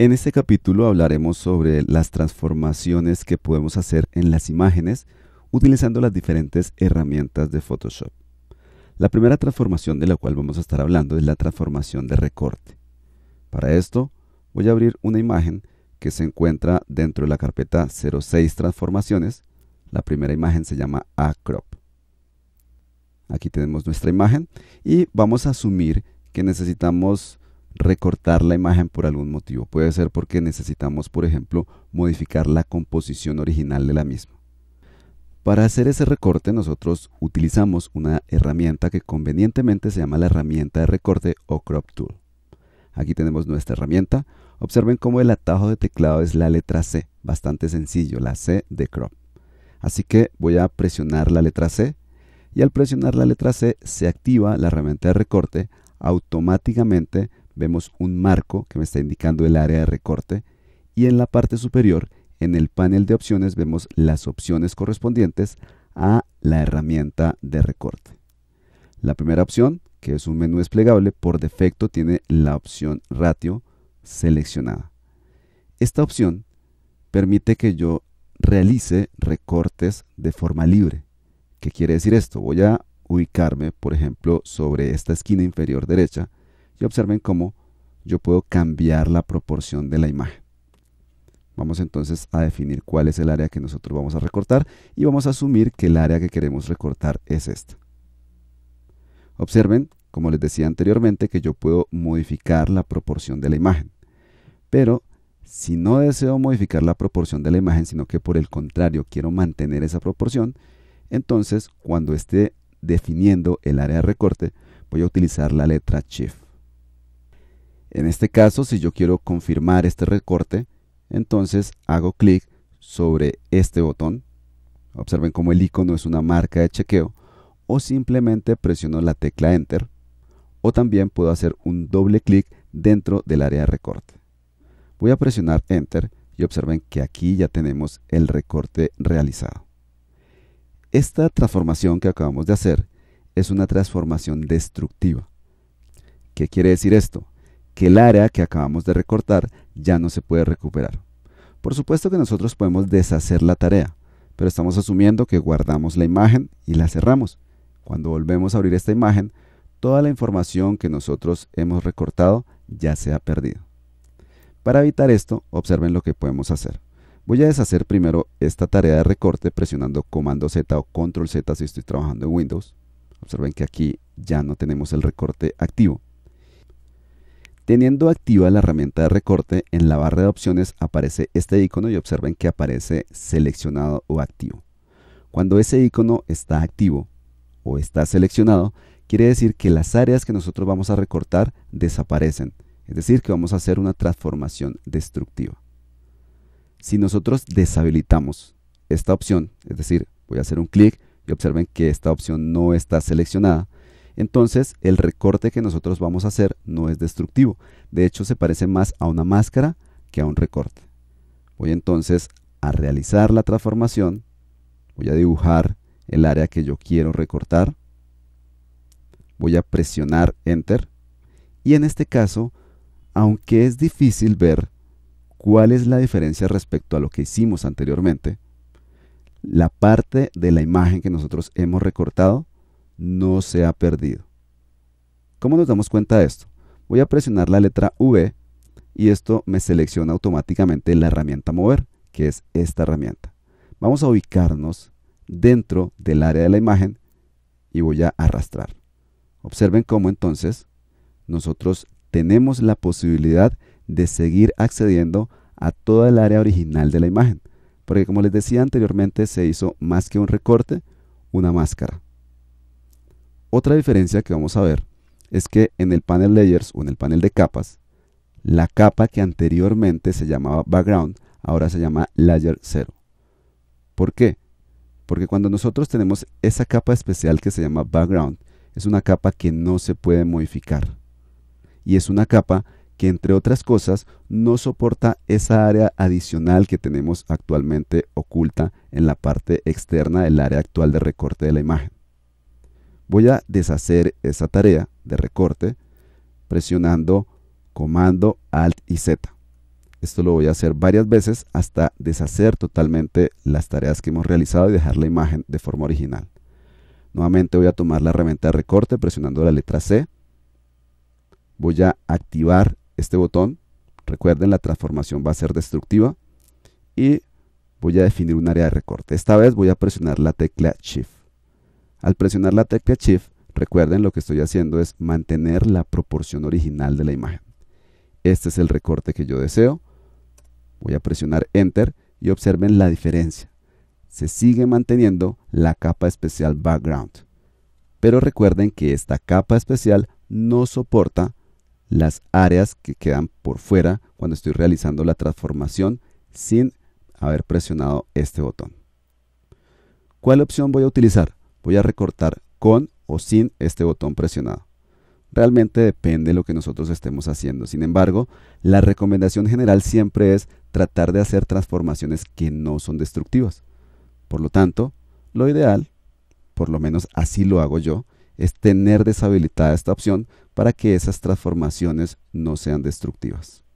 En este capítulo hablaremos sobre las transformaciones que podemos hacer en las imágenes utilizando las diferentes herramientas de Photoshop. La primera transformación de la cual vamos a estar hablando es la transformación de recorte. Para esto voy a abrir una imagen que se encuentra dentro de la carpeta 06 transformaciones. La primera imagen se llama Acrop. Aquí tenemos nuestra imagen y vamos a asumir que necesitamos recortar la imagen por algún motivo. Puede ser porque necesitamos, por ejemplo, modificar la composición original de la misma. Para hacer ese recorte nosotros utilizamos una herramienta que convenientemente se llama la herramienta de recorte o crop tool. Aquí tenemos nuestra herramienta. Observen cómo el atajo de teclado es la letra C, bastante sencillo, la C de crop. Así que voy a presionar la letra C y al presionar la letra C se activa la herramienta de recorte automáticamente vemos un marco que me está indicando el área de recorte y en la parte superior, en el panel de opciones, vemos las opciones correspondientes a la herramienta de recorte. La primera opción, que es un menú desplegable, por defecto tiene la opción ratio seleccionada. Esta opción permite que yo realice recortes de forma libre. ¿Qué quiere decir esto? Voy a ubicarme, por ejemplo, sobre esta esquina inferior derecha y observen cómo yo puedo cambiar la proporción de la imagen. Vamos entonces a definir cuál es el área que nosotros vamos a recortar y vamos a asumir que el área que queremos recortar es esta. Observen, como les decía anteriormente, que yo puedo modificar la proporción de la imagen. Pero si no deseo modificar la proporción de la imagen, sino que por el contrario quiero mantener esa proporción, entonces cuando esté definiendo el área de recorte, voy a utilizar la letra Shift. En este caso, si yo quiero confirmar este recorte, entonces hago clic sobre este botón. Observen cómo el icono es una marca de chequeo. O simplemente presiono la tecla Enter. O también puedo hacer un doble clic dentro del área de recorte. Voy a presionar Enter y observen que aquí ya tenemos el recorte realizado. Esta transformación que acabamos de hacer es una transformación destructiva. ¿Qué quiere decir esto? que el área que acabamos de recortar ya no se puede recuperar. Por supuesto que nosotros podemos deshacer la tarea, pero estamos asumiendo que guardamos la imagen y la cerramos. Cuando volvemos a abrir esta imagen, toda la información que nosotros hemos recortado ya se ha perdido. Para evitar esto, observen lo que podemos hacer. Voy a deshacer primero esta tarea de recorte presionando comando Z o control Z si estoy trabajando en Windows. Observen que aquí ya no tenemos el recorte activo. Teniendo activa la herramienta de recorte, en la barra de opciones aparece este icono y observen que aparece seleccionado o activo. Cuando ese icono está activo o está seleccionado, quiere decir que las áreas que nosotros vamos a recortar desaparecen, es decir, que vamos a hacer una transformación destructiva. Si nosotros deshabilitamos esta opción, es decir, voy a hacer un clic y observen que esta opción no está seleccionada, entonces el recorte que nosotros vamos a hacer no es destructivo. De hecho, se parece más a una máscara que a un recorte. Voy entonces a realizar la transformación. Voy a dibujar el área que yo quiero recortar. Voy a presionar Enter. Y en este caso, aunque es difícil ver cuál es la diferencia respecto a lo que hicimos anteriormente, la parte de la imagen que nosotros hemos recortado no se ha perdido. ¿Cómo nos damos cuenta de esto? Voy a presionar la letra V y esto me selecciona automáticamente la herramienta mover, que es esta herramienta. Vamos a ubicarnos dentro del área de la imagen y voy a arrastrar. Observen cómo entonces nosotros tenemos la posibilidad de seguir accediendo a toda el área original de la imagen, porque como les decía anteriormente se hizo más que un recorte, una máscara. Otra diferencia que vamos a ver es que en el panel layers o en el panel de capas, la capa que anteriormente se llamaba background ahora se llama layer 0. ¿Por qué? Porque cuando nosotros tenemos esa capa especial que se llama background, es una capa que no se puede modificar. Y es una capa que entre otras cosas no soporta esa área adicional que tenemos actualmente oculta en la parte externa del área actual de recorte de la imagen. Voy a deshacer esa tarea de recorte presionando comando Alt y Z. Esto lo voy a hacer varias veces hasta deshacer totalmente las tareas que hemos realizado y dejar la imagen de forma original. Nuevamente voy a tomar la herramienta de recorte presionando la letra C. Voy a activar este botón. Recuerden, la transformación va a ser destructiva. Y voy a definir un área de recorte. Esta vez voy a presionar la tecla Shift. Al presionar la tecla Shift, recuerden lo que estoy haciendo es mantener la proporción original de la imagen. Este es el recorte que yo deseo. Voy a presionar Enter y observen la diferencia. Se sigue manteniendo la capa especial Background. Pero recuerden que esta capa especial no soporta las áreas que quedan por fuera cuando estoy realizando la transformación sin haber presionado este botón. ¿Cuál opción voy a utilizar? voy a recortar con o sin este botón presionado. Realmente depende de lo que nosotros estemos haciendo. Sin embargo, la recomendación general siempre es tratar de hacer transformaciones que no son destructivas. Por lo tanto, lo ideal, por lo menos así lo hago yo, es tener deshabilitada esta opción para que esas transformaciones no sean destructivas.